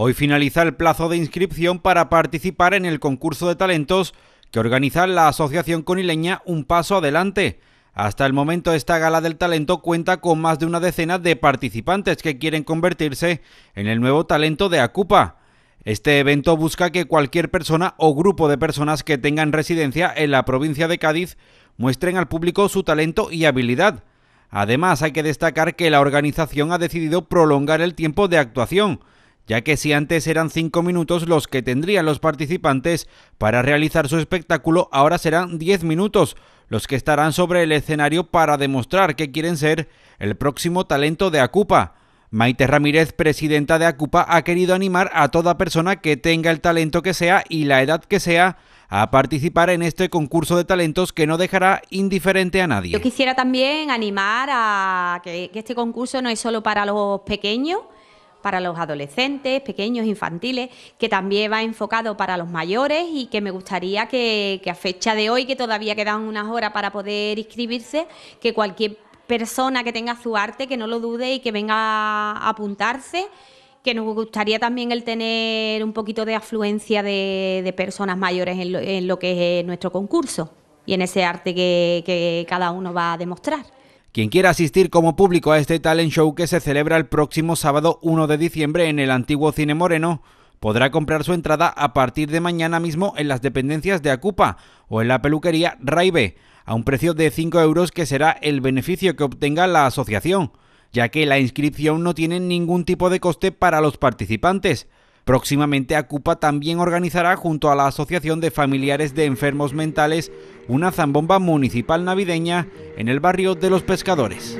Hoy finaliza el plazo de inscripción para participar en el concurso de talentos que organiza la Asociación Conileña Un Paso Adelante. Hasta el momento esta gala del talento cuenta con más de una decena de participantes que quieren convertirse en el nuevo talento de Acupa. Este evento busca que cualquier persona o grupo de personas que tengan residencia en la provincia de Cádiz muestren al público su talento y habilidad. Además, hay que destacar que la organización ha decidido prolongar el tiempo de actuación, ya que si antes eran cinco minutos los que tendrían los participantes para realizar su espectáculo, ahora serán diez minutos los que estarán sobre el escenario para demostrar que quieren ser el próximo talento de Acupa. Maite Ramírez, presidenta de Acupa, ha querido animar a toda persona que tenga el talento que sea y la edad que sea a participar en este concurso de talentos que no dejará indiferente a nadie. Yo quisiera también animar a que, que este concurso no es solo para los pequeños, para los adolescentes, pequeños, infantiles, que también va enfocado para los mayores y que me gustaría que, a fecha de hoy, que todavía quedan unas horas para poder inscribirse, que cualquier persona que tenga su arte, que no lo dude y que venga a apuntarse que nos gustaría también el tener un poquito de afluencia de, personas mayores en lo, que es eh, nuestro concurso y en ese arte que cada uno va a demostrar. Quien quiera asistir como público a este talent show que se celebra el próximo sábado 1 de diciembre en el antiguo Cine Moreno, podrá comprar su entrada a partir de mañana mismo en las dependencias de Acupa o en la peluquería Raibe, a un precio de 5 euros que será el beneficio que obtenga la asociación, ya que la inscripción no tiene ningún tipo de coste para los participantes. Próximamente Acupa también organizará junto a la Asociación de Familiares de Enfermos Mentales una zambomba municipal navideña en el barrio de los pescadores.